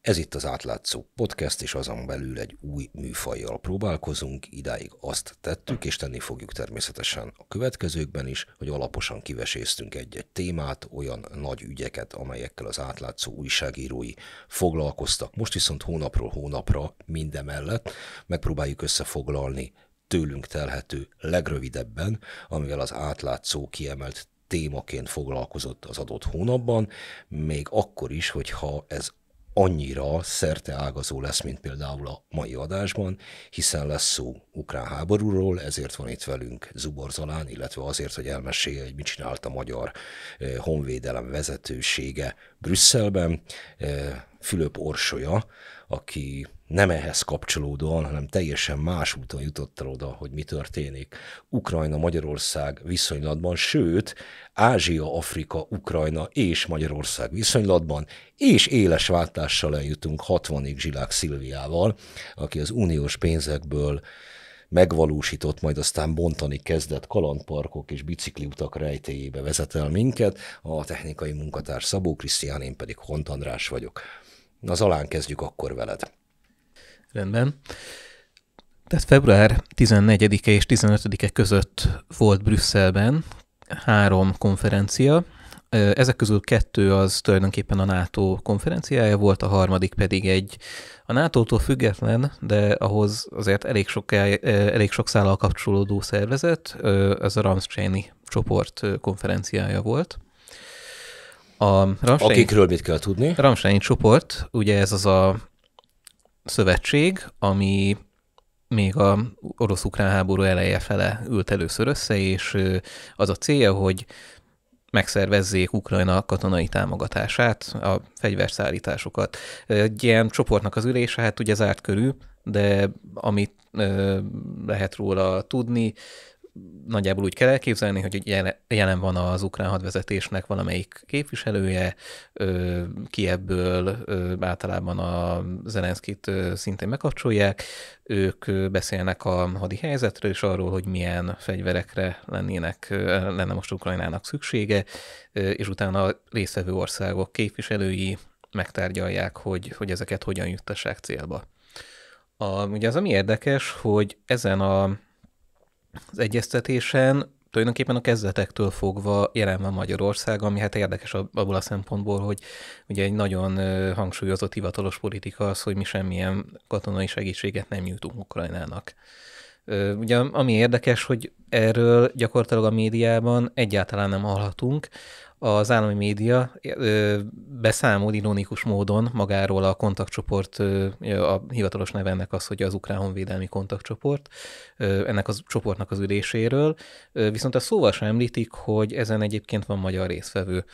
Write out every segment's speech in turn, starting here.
Ez itt az Átlátszó Podcast, és azon belül egy új műfajjal próbálkozunk. Idáig azt tettük, és tenni fogjuk természetesen a következőkben is, hogy alaposan kiveséztünk egy-egy témát, olyan nagy ügyeket, amelyekkel az átlátszó újságírói foglalkoztak. Most viszont hónapról hónapra mindemellett megpróbáljuk összefoglalni tőlünk telhető legrövidebben, amivel az átlátszó kiemelt témaként foglalkozott az adott hónapban, még akkor is, hogyha ez annyira szerte ágazó lesz, mint például a mai adásban, hiszen lesz szó ukrán háborúról, ezért van itt velünk Zubor Zalán, illetve azért, hogy elmesélje, hogy mit csinált a magyar eh, honvédelem vezetősége Brüsszelben. Eh, Fülöp Orsolya, aki nem ehhez kapcsolódóan, hanem teljesen más úton jutott el oda, hogy mi történik Ukrajna-Magyarország viszonylatban, sőt, Ázsia, Afrika, Ukrajna és Magyarország viszonylatban, és éles váltással eljutunk 60 Zsilák Szilviával, aki az uniós pénzekből megvalósított, majd aztán bontani kezdett kalandparkok és bicikliutak rejtéjébe vezet el minket, a technikai munkatárs Szabó Krisztián, én pedig Hont András vagyok. Az alán kezdjük akkor veled. Rendben. Tehát február 14-e és 15-e között volt Brüsszelben három konferencia. Ezek közül kettő az tulajdonképpen a NATO konferenciája volt, a harmadik pedig egy a NATO-tól független, de ahhoz azért elég sok, elég sok szállal kapcsolódó szervezet, ez a Ramsteini csoport konferenciája volt. A Ramsteini, Akikről mit kell tudni? Ramstein csoport, ugye ez az a szövetség, ami még a orosz-ukrán háború eleje fele ült először össze, és az a célja, hogy megszervezzék Ukrajna katonai támogatását, a fegyverszállításokat. Egy ilyen csoportnak az ülése, hát ugye zárt körül, de amit lehet róla tudni, nagyjából úgy kell elképzelni, hogy jelen van az ukrán hadvezetésnek valamelyik képviselője, ebből általában a Zelenszkit szintén megkapcsolják, ők beszélnek a hadi helyzetről, és arról, hogy milyen fegyverekre lennének, lenne most Ukrajnának szüksége, és utána a részvevő országok képviselői megtárgyalják, hogy, hogy ezeket hogyan juttassák célba. A, ugye az, ami érdekes, hogy ezen a az egyeztetésen tulajdonképpen a kezdetektől fogva jelen van Magyarország, ami hát érdekes abból a szempontból, hogy ugye egy nagyon hangsúlyozott hivatalos politika az, hogy mi semmilyen katonai segítséget nem nyújtunk Ukrajnának. Ugye ami érdekes, hogy erről gyakorlatilag a médiában egyáltalán nem hallhatunk az állami média beszámol ironikus módon magáról a kontaktcsoport, a hivatalos neve ennek az, hogy az Ukrán Honvédelmi Kontaktcsoport, ennek a csoportnak az üléséről, viszont a szóval sem említik, hogy ezen egyébként van magyar részvevő.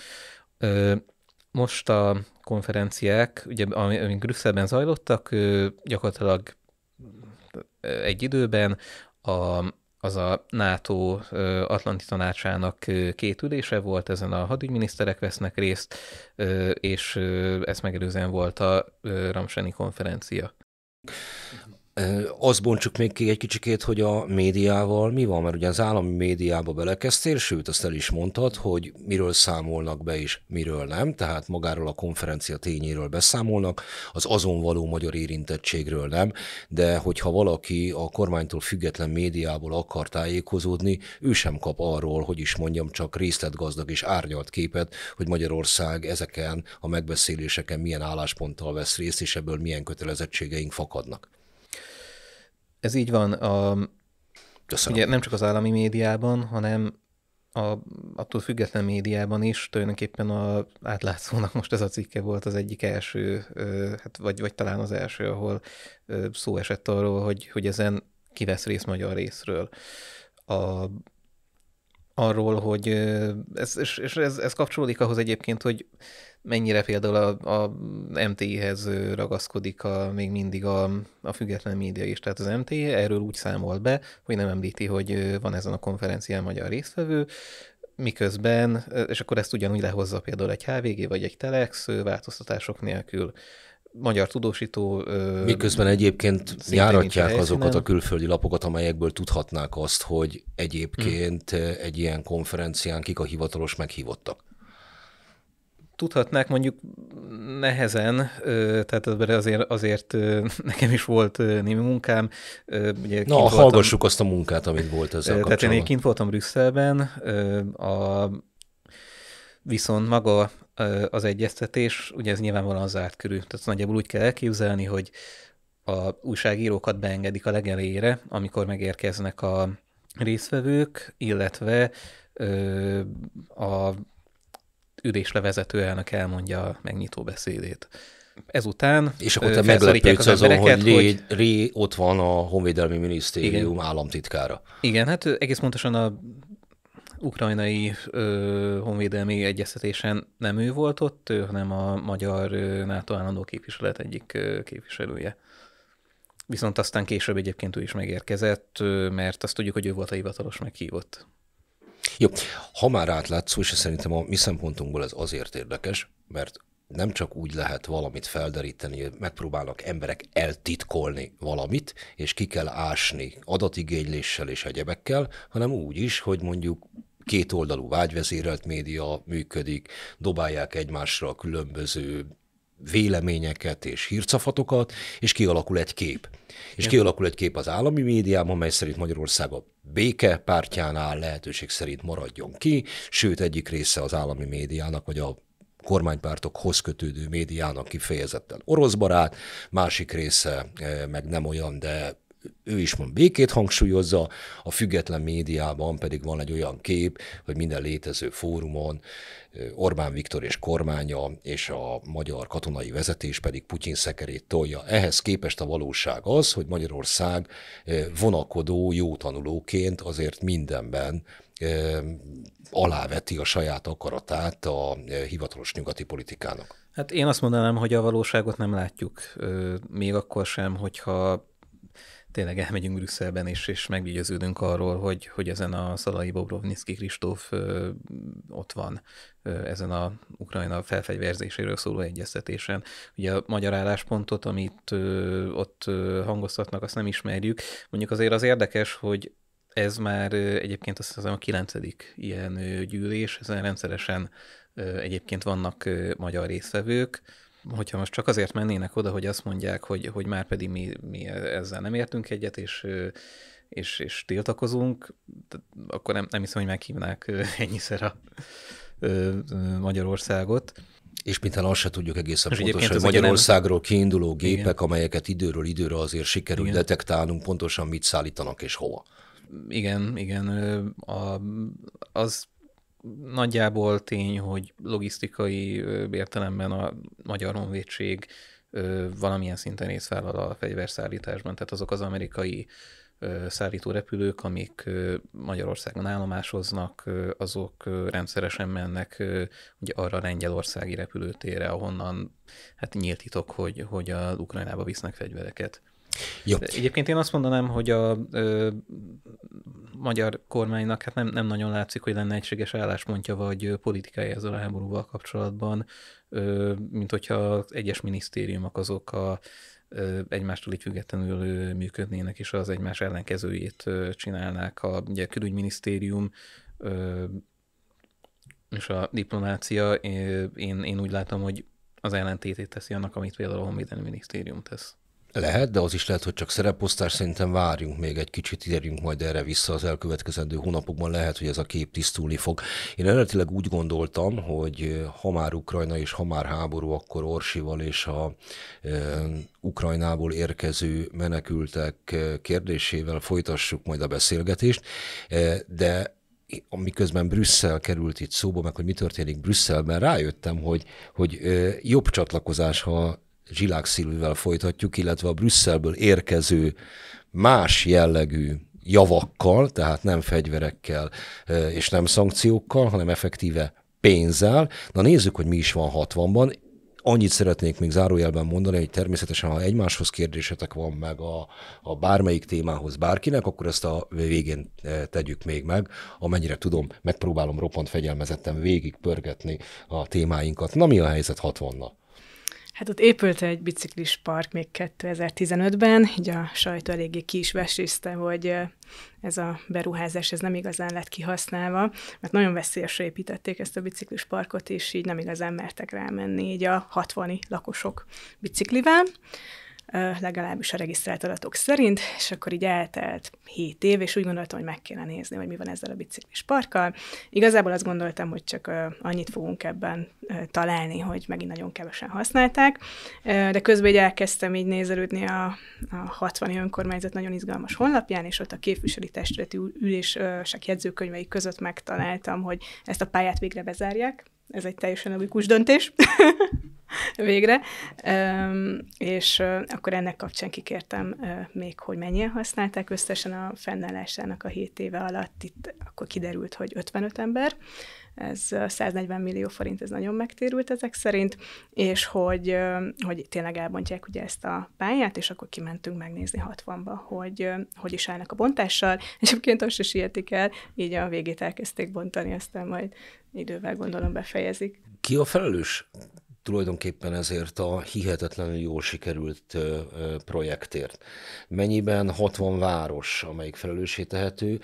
Most a konferenciák, ugye, amik Brüsszelben zajlottak, gyakorlatilag egy időben a az a NATO Atlanti Tanácsának két ülése volt, ezen a hadügyminiszterek vesznek részt, és ezt megelőzően volt a Ramseni konferencia. Azt bontsuk még ki egy kicsikét, hogy a médiával mi van, mert ugye az állami médiába belekezdtél, sőt azt el is mondtad, hogy miről számolnak be és miről nem, tehát magáról a konferencia tényéről beszámolnak, az azon való magyar érintettségről nem, de hogyha valaki a kormánytól független médiából akar tájékozódni, ő sem kap arról, hogy is mondjam, csak részletgazdag és árnyalt képet, hogy Magyarország ezeken a megbeszéléseken milyen állásponttal vesz részt, és ebből milyen kötelezettségeink fakadnak. Ez így van. A, Köszönöm. ugye nem csak az állami médiában, hanem a, attól független médiában is tulajdonképpen a átlátszónak most ez a cikke volt az egyik első, hát vagy, vagy talán az első, ahol szó esett arról, hogy, hogy ezen kivesz rész magyar részről. A, arról, hogy ez, és ez, ez kapcsolódik ahhoz egyébként, hogy mennyire például a, a MTI-hez ragaszkodik a, még mindig a, a független média is. Tehát az MTI erről úgy számol be, hogy nem említi, hogy van ezen a konferencián magyar résztvevő, miközben, és akkor ezt ugyanúgy lehozza például egy HVG vagy egy Telex változtatások nélkül magyar tudósító... Miközben egyébként járatják azokat a külföldi lapokat, amelyekből tudhatnák azt, hogy egyébként hmm. egy ilyen konferencián kik a hivatalos meghívottak. Tudhatnák mondjuk nehezen, tehát azért, azért nekem is volt némi munkám. Ugye Na, voltam, hallgassuk azt a munkát, amit volt ezzel tehát kapcsolatban. Tehát én kint voltam Brüsszelben, a, viszont maga az egyeztetés, ugye ez nyilvánvalóan zárt körül. Tehát nagyjából úgy kell elképzelni, hogy a újságírókat beengedik a legelére, amikor megérkeznek a részvevők, illetve ö, a ülésre elnök elmondja a megnyitó beszédét. Ezután És akkor te meglepődsz az azon, hogy Ré, hogy... Ré ott van a Honvédelmi Minisztérium igen. államtitkára. Igen, hát egész pontosan a ukrajnai ö, honvédelmi egyeztetésen nem ő volt ott, ő, hanem a magyar ö, NATO állandó képviselet egyik ö, képviselője. Viszont aztán később egyébként ő is megérkezett, ö, mert azt tudjuk, hogy ő volt a hivatalos meghívott. Jó, ha már átlátszó, és szerintem a mi szempontunkból ez azért érdekes, mert nem csak úgy lehet valamit felderíteni, hogy megpróbálnak emberek eltitkolni valamit, és ki kell ásni adatigényléssel és egyebekkel, hanem úgy is, hogy mondjuk kétoldalú vágyvezérelt média működik, dobálják egymásra a különböző véleményeket és hírcafatokat, és kialakul egy kép. És kialakul egy kép az állami médiában, amely szerint Magyarország a béke pártjánál lehetőség szerint maradjon ki, sőt egyik része az állami médiának, vagy a kormánypártokhoz kötődő médiának kifejezetten oroszbarát, másik része eh, meg nem olyan, de ő is mond békét hangsúlyozza, a független médiában pedig van egy olyan kép, hogy minden létező fórumon Orbán Viktor és kormánya és a magyar katonai vezetés pedig Putyin szekerét tolja. Ehhez képest a valóság az, hogy Magyarország vonakodó, jó tanulóként azért mindenben aláveti a saját akaratát a hivatalos nyugati politikának. Hát én azt mondanám, hogy a valóságot nem látjuk, még akkor sem, hogyha tényleg elmegyünk Brüsszelben, és, és meggyőződünk arról, hogy, hogy ezen a Szalai Bobrovnicki Kristóf ö, ott van ö, ezen a Ukrajna felfegyverzéséről szóló egyeztetésen. Ugye a magyar álláspontot, amit ö, ott ö, hangoztatnak, azt nem ismerjük. Mondjuk azért az érdekes, hogy ez már ö, egyébként azt hiszem a kilencedik ilyen ö, gyűlés, ezen rendszeresen ö, egyébként vannak ö, magyar részvevők, hogyha most csak azért mennének oda, hogy azt mondják, hogy, hogy már pedig mi, mi ezzel nem értünk egyet, és és, és tiltakozunk, akkor nem, nem hiszem, hogy meghívnák ennyiszer a Magyarországot. És mintha azt se tudjuk egészen és pontosan, hogy Magyarországról nem... kiinduló gépek, Igen. amelyeket időről időre azért sikerül Igen. detektálnunk, pontosan mit szállítanak és hova. Igen, igen. A, az nagyjából tény, hogy logisztikai értelemben a Magyar Honvédség valamilyen szinten részt a fegyverszállításban, tehát azok az amerikai szállító repülők, amik Magyarországon állomásoznak, azok rendszeresen mennek ugye arra a lengyelországi repülőtérre, ahonnan hát nyílt titok, hogy, hogy a Ukrajnába visznek fegyvereket. Jó. Egyébként én azt mondanám, hogy a ö, magyar kormánynak hát nem, nem nagyon látszik, hogy lenne egységes álláspontja vagy politikai ezzel a háborúval kapcsolatban, ö, mint hogyha az egyes minisztériumok azok a ö, egymástól így függetlenül működnének, és az egymás ellenkezőjét ö, csinálnák. A, ugye a külügyminisztérium ö, és a diplomácia, én, én úgy látom, hogy az ellentétét teszi annak, amit például a Honvédelmi Minisztérium tesz. Lehet, de az is lehet, hogy csak szereposztás, szerintem várjunk még egy kicsit, érjünk majd erre vissza az elkövetkezendő hónapokban, lehet, hogy ez a kép tisztulni fog. Én eredetileg úgy gondoltam, hogy eh, ha már Ukrajna és ha már háború, akkor Orsival és a e, Ukrajnából érkező menekültek eh, kérdésével folytassuk majd a beszélgetést, e, de amiközben Brüsszel került itt szóba, meg hogy mi történik Brüsszelben, rájöttem, hogy, hogy jobb csatlakozás, ha Zsilák Szilvivel folytatjuk, illetve a Brüsszelből érkező más jellegű javakkal, tehát nem fegyverekkel és nem szankciókkal, hanem effektíve pénzzel. Na nézzük, hogy mi is van 60-ban. Annyit szeretnék még zárójelben mondani, hogy természetesen, ha egymáshoz kérdésetek van meg a, a bármelyik témához bárkinek, akkor ezt a végén tegyük még meg. Amennyire tudom, megpróbálom roppant fegyelmezetten végig pörgetni a témáinkat. Na mi a helyzet 60-nal? Hát ott épült egy biciklis park még 2015-ben, így a sajtó eléggé ki is vesízte, hogy ez a beruházás ez nem igazán lett kihasználva, mert nagyon veszélyesre építették ezt a biciklis parkot, és így nem igazán mertek rámenni így a 60 lakosok biciklivel legalábbis a regisztrált adatok szerint, és akkor így eltelt 7 év, és úgy gondoltam, hogy meg kéne nézni, hogy mi van ezzel a biciklis parkkal. Igazából azt gondoltam, hogy csak annyit fogunk ebben találni, hogy megint nagyon kevesen használták, de közben így elkezdtem így nézelődni a, a 60 önkormányzat nagyon izgalmas honlapján, és ott a képviseli testületi ülések jegyzőkönyvei között megtaláltam, hogy ezt a pályát végre bezárják. Ez egy teljesen logikus döntés. végre, és akkor ennek kapcsán kikértem még, hogy mennyien használták összesen a fennállásának a 7 éve alatt, itt akkor kiderült, hogy 55 ember, ez 140 millió forint, ez nagyon megtérült ezek szerint, és hogy, hogy tényleg elbontják ugye ezt a pályát, és akkor kimentünk megnézni 60-ba, hogy hogy is állnak a bontással, és egyébként azt is sietik el, így a végét elkezdték bontani, aztán majd idővel gondolom befejezik. Ki a felelős tulajdonképpen ezért a hihetetlenül jól sikerült projektért. Mennyiben 60 város, amelyik felelősé tehető,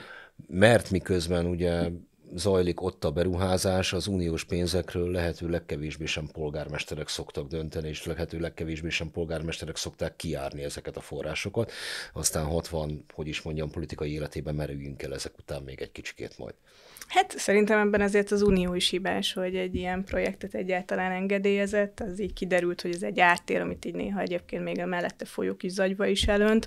mert miközben ugye zajlik ott a beruházás, az uniós pénzekről lehető legkevésbé sem polgármesterek szoktak dönteni, és lehető legkevésbé sem polgármesterek szokták kiárni ezeket a forrásokat. Aztán 60, hogy is mondjam, politikai életében merüljünk el ezek után még egy kicsikét majd. Hát szerintem ebben azért az Unió is hibás, hogy egy ilyen projektet egyáltalán engedélyezett, az így kiderült, hogy ez egy ártér, amit így néha egyébként még a mellette folyó kis zagyba is elönt.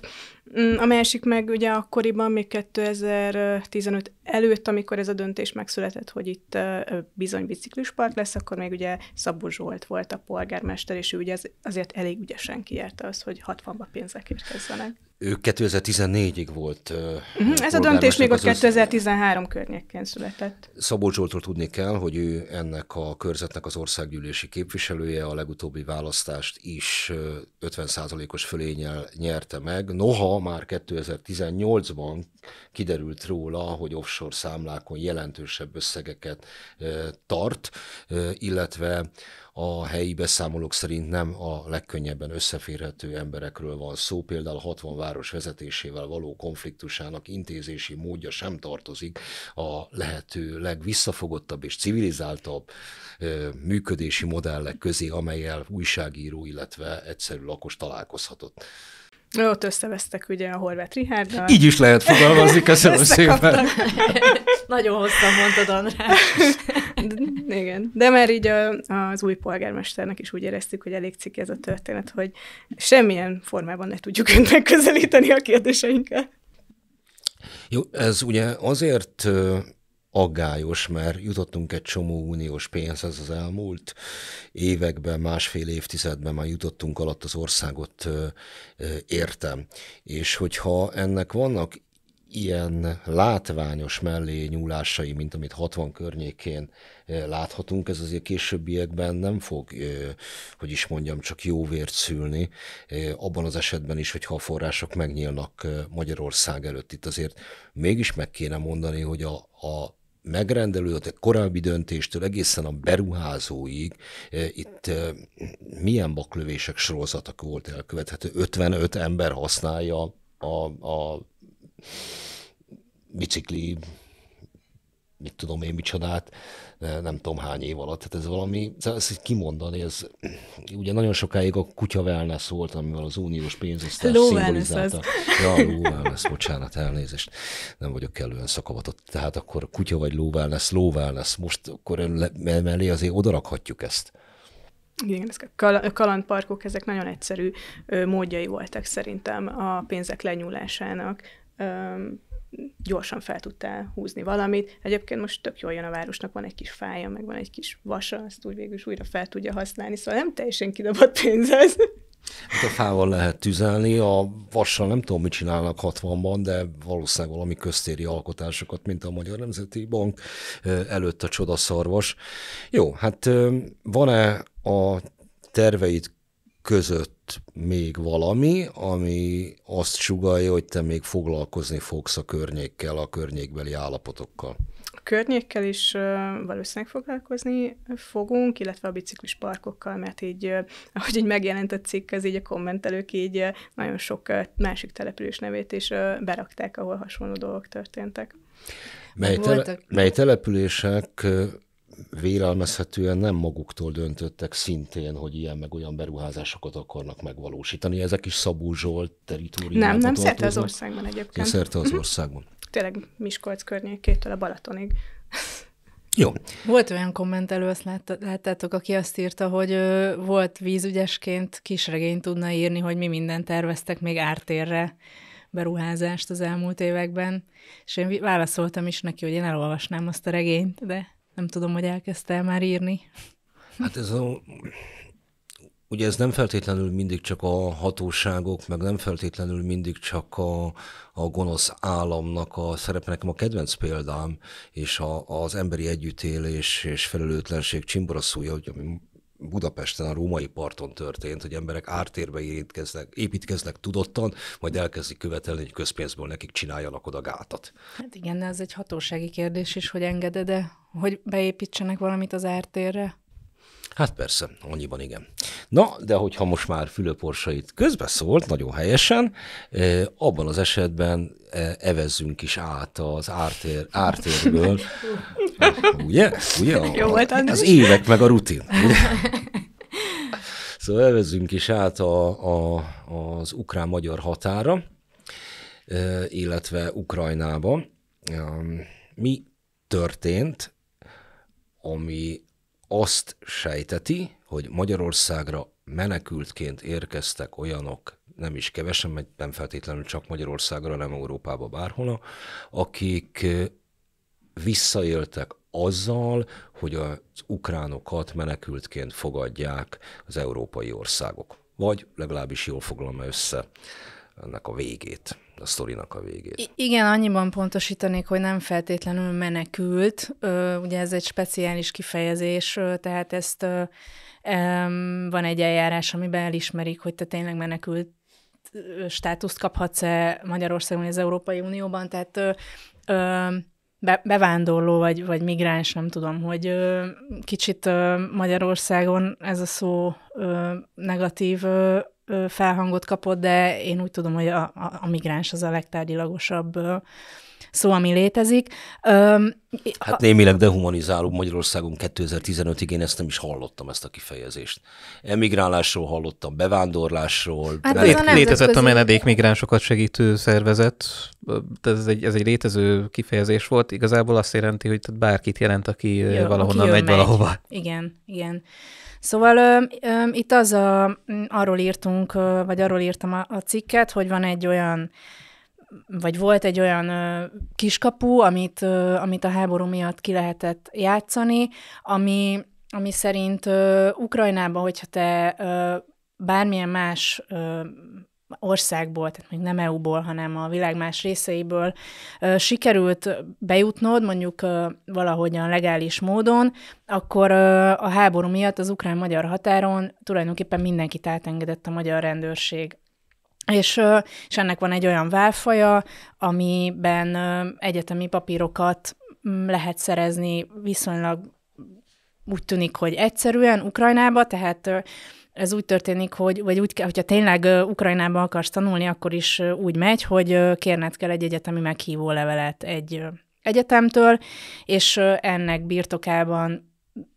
Mm, a másik meg ugye akkoriban, még 2015 előtt, amikor ez a döntés megszületett, hogy itt bizony biciklispark lesz, akkor még ugye Szabó Zsolt volt a polgármester, és ő ugye azért elég ügyesen kiérte az, hogy 60-ba pénzek érkezzenek. Ő 2014-ig volt. Uh-huh. Ez a döntés még ott 2013 az... környékén született. Szabó Zsoltról tudni kell, hogy ő ennek a körzetnek az országgyűlési képviselője, a legutóbbi választást is 50%-os fölényel nyerte meg. Noha már 2018-ban kiderült róla, hogy offshore számlákon jelentősebb összegeket tart, illetve a helyi beszámolók szerint nem a legkönnyebben összeférhető emberekről van szó, például 60 város vezetésével való konfliktusának intézési módja sem tartozik a lehető legvisszafogottabb és civilizáltabb működési modellek közé, amelyel újságíró, illetve egyszerű lakos találkozhatott. Ott összevesztek ugye a horvát Rihárdal. Így is lehet fogalmazni, köszönöm szépen. Nagyon hosszan mondtad, András. De, igen, de már így a, az új polgármesternek is úgy éreztük, hogy elég cikk ez a történet, hogy semmilyen formában ne tudjuk önt megközelíteni a kérdéseinket. Jó, ez ugye azért aggályos, mert jutottunk egy csomó uniós pénzhez az elmúlt években, másfél évtizedben már jutottunk alatt az országot értem. És hogyha ennek vannak ilyen látványos mellé nyúlásai, mint amit 60 környékén láthatunk, ez azért későbbiekben nem fog, hogy is mondjam, csak jó vért szülni, abban az esetben is, hogyha a források megnyílnak Magyarország előtt. Itt azért mégis meg kéne mondani, hogy a, a megrendelő, a korábbi döntéstől egészen a beruházóig eh, itt eh, milyen baklövések sorozatak volt elkövethető? 55 ember használja a, a bicikli mit tudom én micsodát, nem tudom hány év alatt. Tehát ez valami, ezt kimondani, ez ugye nagyon sokáig a kutya wellness volt, amivel az uniós pénzosztás low szimbolizálta. ja, low wellness, bocsánat, elnézést, nem vagyok kellően szakavatott. Tehát akkor kutya vagy low wellness, low wellness, most akkor mellé azért odarakhatjuk ezt. Igen, ezek a kalandparkok, ezek nagyon egyszerű módjai voltak szerintem a pénzek lenyúlásának gyorsan fel tudtál húzni valamit. Egyébként most tök jól jön a városnak, van egy kis fája, meg van egy kis vasa, azt úgy végül is újra fel tudja használni, szóval nem teljesen kidobott pénz ez. Hát a fával lehet tüzelni, a vassal nem tudom, mit csinálnak 60-ban, de valószínűleg valami köztéri alkotásokat, mint a Magyar Nemzeti Bank előtt a csodaszarvas. Jó, hát van-e a terveid között még valami, ami azt sugalja, hogy te még foglalkozni fogsz a környékkel, a környékbeli állapotokkal. A környékkel is valószínűleg foglalkozni fogunk, illetve a biciklis parkokkal, mert így, ahogy így megjelent a cikk, az így a kommentelők így nagyon sok másik település nevét is berakták, ahol hasonló dolgok történtek. Mely, tele- mely települések vélelmezhetően nem maguktól döntöttek szintén, hogy ilyen meg olyan beruházásokat akarnak megvalósítani. Ezek is Szabó Zsolt teritoriumát Nem, nem, szerte az országban egyébként. szerte az mhm. országban. Tényleg Miskolc környékétől a Balatonig. Jó. Volt olyan kommentelő, azt láttátok, aki azt írta, hogy ö, volt vízügyesként kisregény tudna írni, hogy mi mindent terveztek még ártérre beruházást az elmúlt években, és én válaszoltam is neki, hogy én elolvasnám azt a regényt, de nem tudom, hogy elkezdte már írni. Hát ez a... Ugye ez nem feltétlenül mindig csak a hatóságok, meg nem feltétlenül mindig csak a, a gonosz államnak a szerepe. Nekem a kedvenc példám, és a, az emberi együttélés és felelőtlenség csimboraszúja, hogy Budapesten, a római parton történt, hogy emberek ártérbe építkeznek, építkeznek tudottan, majd elkezdik követelni, hogy közpénzből nekik csináljanak oda gátat. Hát igen, de ez egy hatósági kérdés is, hogy engeded-e, hogy beépítsenek valamit az ártérre? Hát persze, annyiban igen. Na, de hogyha most már Fülöporsait közbeszólt, nagyon helyesen, abban az esetben e, evezzünk is át az ártér, ártérből. ugye? ugye? Jó volt, Az évek meg a rutin. Ugye? Szóval evezzünk is át a, a, az ukrán-magyar határa, illetve Ukrajnába. Mi történt, ami azt sejteti, hogy Magyarországra menekültként érkeztek olyanok, nem is kevesen, mert nem feltétlenül csak Magyarországra, nem Európába bárhol, akik visszaéltek azzal, hogy az ukránokat menekültként fogadják az európai országok. Vagy legalábbis jól foglalma össze ennek a végét, a sztorinak a végét. I- igen, annyiban pontosítanék, hogy nem feltétlenül menekült, ö, ugye ez egy speciális kifejezés, ö, tehát ezt ö, van egy eljárás, amiben elismerik, hogy te tényleg menekült státuszt kaphatsz-e Magyarországon, az Európai Unióban, tehát ö, ö, be, bevándorló vagy, vagy migráns, nem tudom, hogy ö, kicsit ö, Magyarországon ez a szó ö, negatív ö, felhangot kapott, de én úgy tudom, hogy a, a, a migráns az a legtárgyilagosabb szó, ami létezik. Öm, hát ha... némileg dehumanizáló Magyarországon 2015-ig én ezt nem is hallottam, ezt a kifejezést. Emigrálásról hallottam, bevándorlásról. Hát lé- a létezett a menedékmigránsokat segítő szervezet, ez egy, ez egy létező kifejezés volt, igazából azt jelenti, hogy bárkit jelent, aki Jó, valahonnan aki megy, megy valahova. Igen, igen. Szóval ö, ö, itt az a, arról írtunk, vagy arról írtam a, a cikket, hogy van egy olyan, vagy volt egy olyan ö, kiskapu, amit, ö, amit a háború miatt ki lehetett játszani, ami, ami szerint ö, Ukrajnában, hogyha te ö, bármilyen más ö, országból, tehát még nem EU-ból, hanem a világ más részeiből sikerült bejutnod, mondjuk valahogyan legális módon, akkor a háború miatt az ukrán-magyar határon tulajdonképpen mindenkit átengedett a magyar rendőrség. És, és ennek van egy olyan válfaja, amiben egyetemi papírokat mm, lehet szerezni viszonylag úgy tűnik, hogy egyszerűen Ukrajnába, tehát ez úgy történik, hogy vagy úgy, hogyha tényleg Ukrajnában akarsz tanulni, akkor is úgy megy, hogy kérned kell egy egyetemi meghívó levelet egy egyetemtől, és ennek birtokában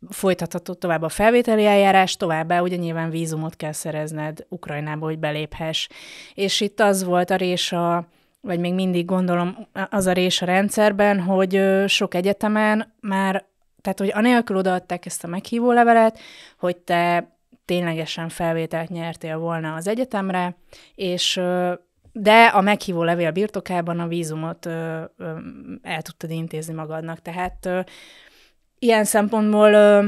folytatható tovább a felvételi eljárás, továbbá ugye nyilván vízumot kell szerezned Ukrajnába, hogy beléphess. És itt az volt a rés a, vagy még mindig gondolom az a rés a rendszerben, hogy sok egyetemen már, tehát hogy anélkül odaadták ezt a meghívó levelet, hogy te ténylegesen felvételt nyertél volna az egyetemre, és de a meghívó levél birtokában a vízumot el tudtad intézni magadnak. Tehát ilyen szempontból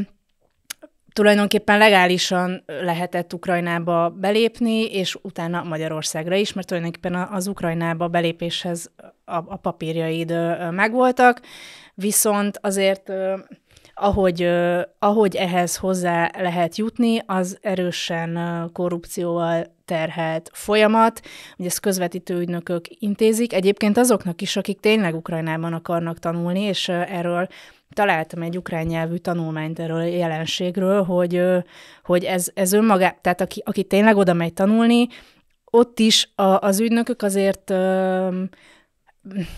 tulajdonképpen legálisan lehetett Ukrajnába belépni, és utána Magyarországra is, mert tulajdonképpen az Ukrajnába belépéshez a, a papírjaid megvoltak, viszont azért ahogy, ahogy ehhez hozzá lehet jutni, az erősen korrupcióval terhelt folyamat, hogy ezt közvetítő ügynökök intézik. Egyébként azoknak is, akik tényleg Ukrajnában akarnak tanulni, és erről találtam egy ukrán nyelvű tanulmányt erről a jelenségről, hogy, hogy ez, ez önmagá, tehát aki, aki tényleg oda megy tanulni, ott is a, az ügynökök azért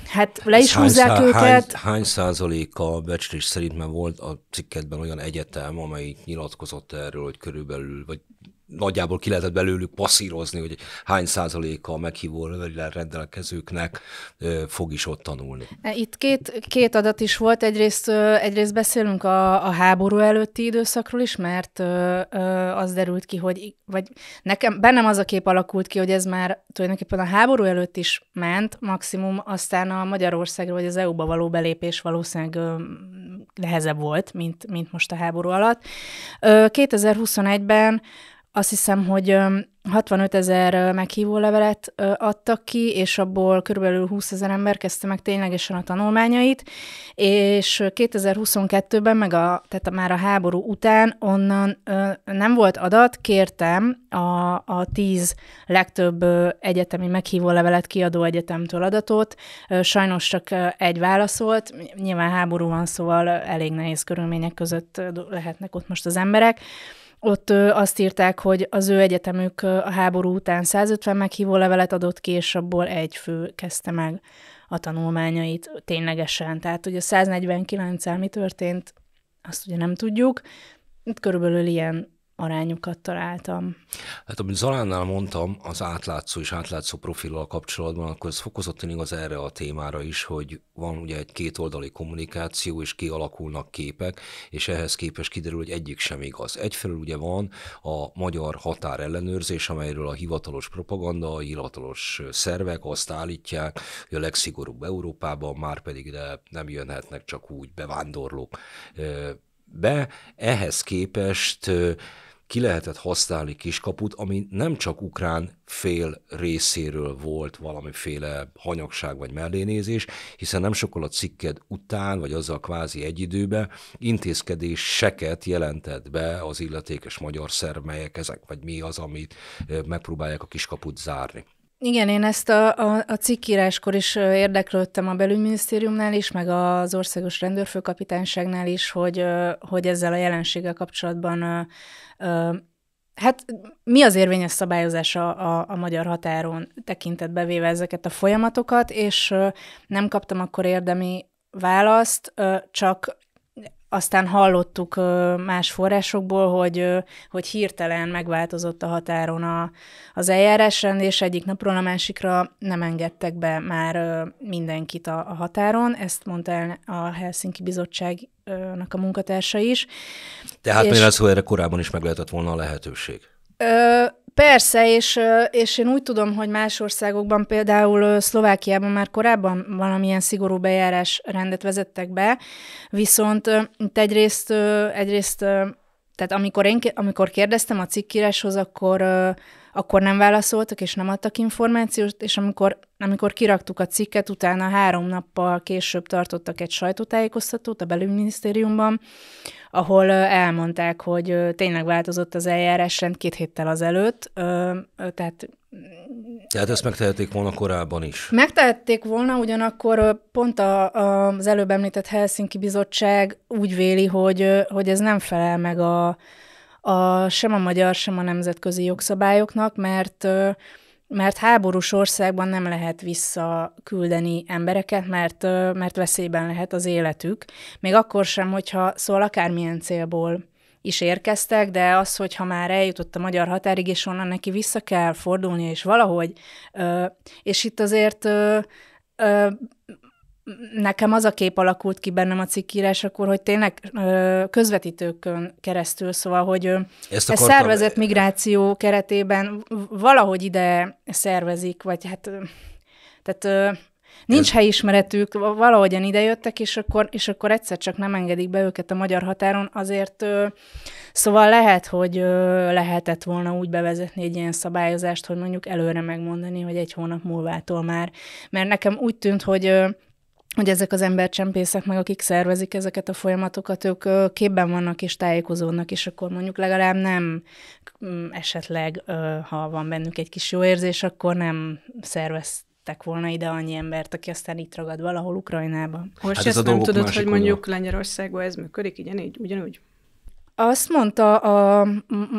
hát le is húzzák hány, őket. Hány, hány százaléka becslés szerint, mert volt a cikketben olyan egyetem, amelyik nyilatkozott erről, hogy körülbelül, vagy nagyjából ki lehetett belőlük passzírozni, hogy hány százaléka a meghívó levéllel rendelkezőknek fog is ott tanulni. E, itt két, két adat is volt. Egyrészt, egyrészt beszélünk a, a háború előtti időszakról is, mert az derült ki, hogy vagy nekem, bennem az a kép alakult ki, hogy ez már tulajdonképpen a háború előtt is ment, maximum aztán a Magyarországra vagy az EU-ba való belépés valószínűleg nehezebb volt, mint, mint most a háború alatt. 2021-ben azt hiszem, hogy 65 ezer meghívó levelet adtak ki, és abból körülbelül 20 ezer ember kezdte meg ténylegesen a tanulmányait, és 2022-ben, meg a, tehát már a háború után onnan nem volt adat, kértem a, a 10 legtöbb egyetemi meghívó levelet kiadó egyetemtől adatot, sajnos csak egy volt, nyilván háború van, szóval elég nehéz körülmények között lehetnek ott most az emberek, ott azt írták, hogy az ő egyetemük a háború után 150 meghívó levelet adott ki, és abból egy fő kezdte meg a tanulmányait ténylegesen. Tehát ugye 149-el mi történt, azt ugye nem tudjuk. Körülbelül ilyen arányokat találtam. Hát amit Zalánnál mondtam, az átlátszó és átlátszó profillal kapcsolatban, akkor ez fokozottan igaz erre a témára is, hogy van ugye egy kétoldali kommunikáció, és kialakulnak képek, és ehhez képest kiderül, hogy egyik sem igaz. Egyfelől ugye van a magyar határellenőrzés, amelyről a hivatalos propaganda, a hivatalos szervek azt állítják, hogy a legszigorúbb Európában, már pedig de nem jönhetnek csak úgy bevándorlók be, ehhez képest ki lehetett használni kiskaput, ami nem csak ukrán fél részéről volt valamiféle hanyagság vagy mellénézés, hiszen nem sokkal a cikked után, vagy azzal kvázi egy időben intézkedéseket jelentett be az illetékes magyar szermelyek, ezek, vagy mi az, amit megpróbálják a kiskaput zárni. Igen, én ezt a, a, a cikkíráskor is érdeklődtem a belügyminisztériumnál is, meg az országos rendőrfőkapitányságnál is, hogy, hogy ezzel a jelenséggel kapcsolatban Hát mi az érvényes szabályozás a, a, a magyar határon tekintetbe véve ezeket a folyamatokat, és nem kaptam akkor érdemi választ, csak aztán hallottuk más forrásokból, hogy, hogy hirtelen megváltozott a határon a, az eljárásrend, és egyik napról a másikra nem engedtek be már mindenkit a, a határon. Ezt mondta el a Helsinki Bizottságnak a munkatársa is. Tehát és... miért az, hogy erre korábban is meg lehetett volna a lehetőség? Ö, Persze, és, és én úgy tudom, hogy más országokban, például Szlovákiában már korábban valamilyen szigorú bejárás rendet vezettek be, viszont egyrészt, egyrészt tehát amikor, én, amikor kérdeztem a cikkíráshoz, akkor akkor nem válaszoltak, és nem adtak információt, és amikor, amikor kiraktuk a cikket, utána három nappal később tartottak egy sajtótájékoztatót a belügyminisztériumban, ahol elmondták, hogy tényleg változott az rend két héttel azelőtt, tehát tehát ezt megtehették volna korábban is. Megtehették volna, ugyanakkor pont a, a, az előbb említett Helsinki Bizottság úgy véli, hogy, hogy ez nem felel meg a, a, sem a magyar, sem a nemzetközi jogszabályoknak, mert mert háborús országban nem lehet visszaküldeni embereket, mert, mert veszélyben lehet az életük. Még akkor sem, hogyha szól akármilyen célból is érkeztek, de az, hogy ha már eljutott a magyar határig, és onnan neki vissza kell fordulnia, és valahogy, és itt azért nekem az a kép alakult ki bennem a akkor, hogy tényleg közvetítőkön keresztül, szóval, hogy Ezt ez szervezett migráció keretében valahogy ide szervezik, vagy hát, tehát nincs ez... helyismeretük, valahogyan idejöttek, és akkor, és akkor egyszer csak nem engedik be őket a magyar határon, azért szóval lehet, hogy lehetett volna úgy bevezetni egy ilyen szabályozást, hogy mondjuk előre megmondani, hogy egy hónap múlvától már. Mert nekem úgy tűnt, hogy hogy ezek az embercsempészek, meg akik szervezik ezeket a folyamatokat, ők képben vannak és tájékozódnak, és akkor mondjuk legalább nem mm, esetleg, ha van bennük egy kis jó érzés, akkor nem szervez volna ide annyi embert, aki aztán itt ragad valahol Ukrajnában. Most hát ezt nem tudod, hogy mondjuk Lengyelországban ez működik, így, ugyanúgy? Azt mondta a,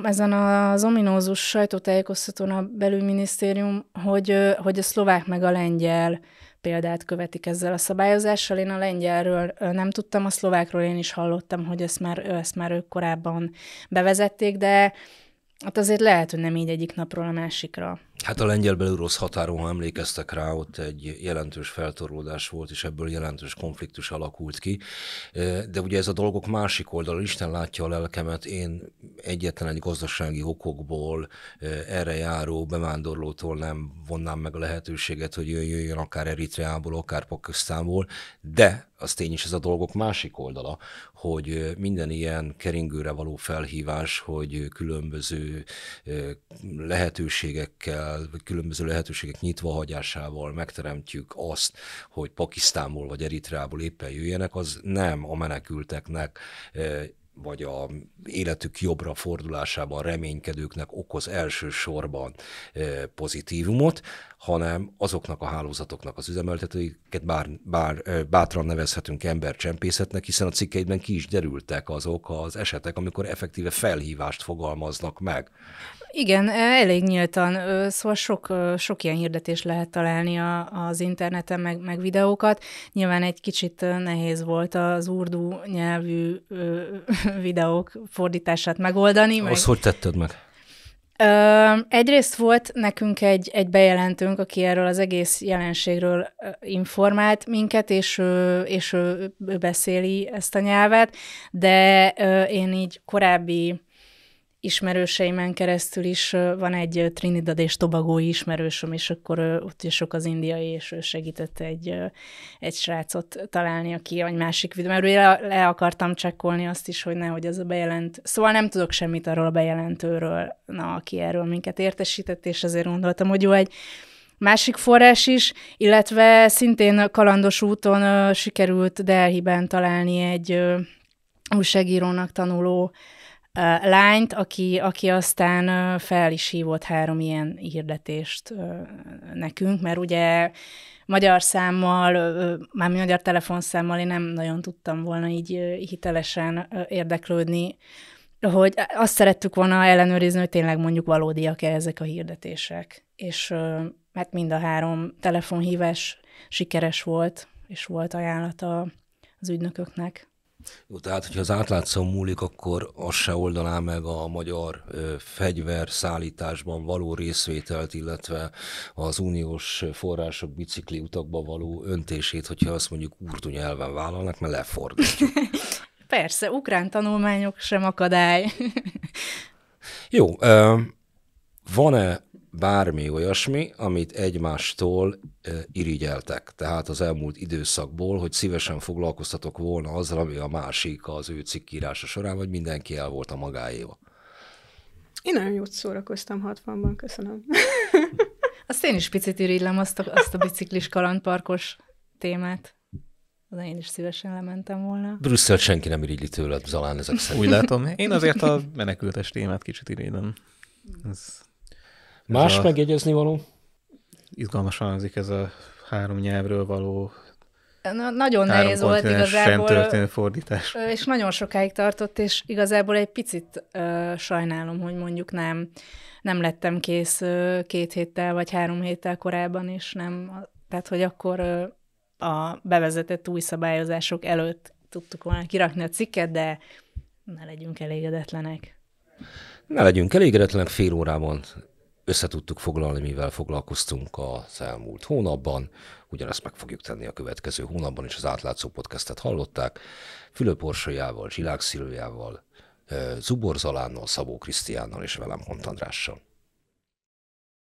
ezen az ominózus sajtótájékoztatón a belügyminisztérium, hogy, hogy a szlovák meg a lengyel példát követik ezzel a szabályozással. Én a lengyelről nem tudtam, a szlovákról én is hallottam, hogy ezt már, ezt már ők korábban bevezették, de hát azért lehet, hogy nem így egyik napról a másikra. Hát a lengyel-belorusz határon, ha emlékeztek rá, ott egy jelentős feltorlódás volt, és ebből jelentős konfliktus alakult ki. De ugye ez a dolgok másik oldal, Isten látja a lelkemet, én egyetlen egy gazdasági okokból erre járó bevándorlótól nem vonnám meg a lehetőséget, hogy jöjjön akár Eritreából, akár Pakisztánból, de az tény is ez a dolgok másik oldala, hogy minden ilyen keringőre való felhívás, hogy különböző lehetőségekkel, különböző lehetőségek nyitva hagyásával megteremtjük azt, hogy Pakisztánból vagy Eritreából éppen jöjjenek, az nem a menekülteknek eh, vagy a életük jobbra fordulásában reménykedőknek okoz elsősorban eh, pozitívumot, hanem azoknak a hálózatoknak az üzemeltetőiket bár, bár, eh, bátran nevezhetünk embercsempészetnek, hiszen a cikkeidben ki is derültek azok az esetek, amikor effektíve felhívást fogalmaznak meg. Igen, e, elég nyíltan, szóval sok, sok ilyen hirdetés lehet találni a, az interneten, meg, meg videókat. Nyilván egy kicsit nehéz volt az urdu nyelvű videók fordítását megoldani. Azt meg... hogy tetted meg? Ö, egyrészt volt nekünk egy, egy bejelentőnk, aki erről az egész jelenségről informált minket, és, ő, és ő, ő beszéli ezt a nyelvet, de ö, én így korábbi ismerőseimen keresztül is van egy Trinidad és Tobagói ismerősöm, és akkor ott is sok az indiai, és ő segített egy, egy srácot találni, aki egy másik videó, mert le, le akartam csekkolni azt is, hogy nehogy az a bejelent. Szóval nem tudok semmit arról a bejelentőről, na, aki erről minket értesített, és azért gondoltam, hogy jó egy másik forrás is, illetve szintén kalandos úton sikerült Delhiben találni egy újságírónak tanuló lányt, aki, aki aztán fel is hívott három ilyen hirdetést nekünk, mert ugye magyar számmal, már magyar telefonszámmal én nem nagyon tudtam volna így hitelesen érdeklődni, hogy azt szerettük volna ellenőrizni, hogy tényleg mondjuk valódiak-e ezek a hirdetések. És mert hát mind a három telefonhívás sikeres volt, és volt ajánlata az ügynököknek. Jó, tehát, hogyha az átlátszó múlik, akkor az se oldaná meg a magyar fegyverszállításban való részvételt, illetve az uniós források bicikli utakba való öntését, hogyha azt mondjuk úrtunyelven nyelven vállalnak, mert lefordítjuk. Persze, ukrán tanulmányok sem akadály. Jó, van-e bármi olyasmi, amit egymástól irigyeltek, tehát az elmúlt időszakból, hogy szívesen foglalkoztatok volna azzal, ami a másik az ő cikkírása során, vagy mindenki el volt a magáéva? Én nagyon jót szórakoztam 60-ban, köszönöm. Azt én is picit irigylem, azt a, azt a biciklis kalandparkos témát. az én is szívesen lementem volna. Brüsszel senki nem irigyli tőled, Zalán, ezek szerint. Úgy látom. Én azért a menekültes témát kicsit irigylem. Ez Más a... megjegyezni való? Izgalmasan hangzik ez a három nyelvről való Na, nagyon nehéz volt igazából. történő fordítás. És nagyon sokáig tartott, és igazából egy picit ö, sajnálom, hogy mondjuk nem, nem lettem kész ö, két héttel vagy három héttel korábban, és nem, tehát hogy akkor ö, a bevezetett új szabályozások előtt tudtuk volna kirakni a cikket, de ne legyünk elégedetlenek. Ne legyünk elégedetlenek fél órában összetudtuk foglalni, mivel foglalkoztunk az elmúlt hónapban. Ugyanezt meg fogjuk tenni a következő hónapban is, az átlátszó podcastet hallották. Fülöp Orsolyával, Zsilák Szilvjával, Zubor Zalánnal, Szabó Krisztiánnal és velem Hont Andrással.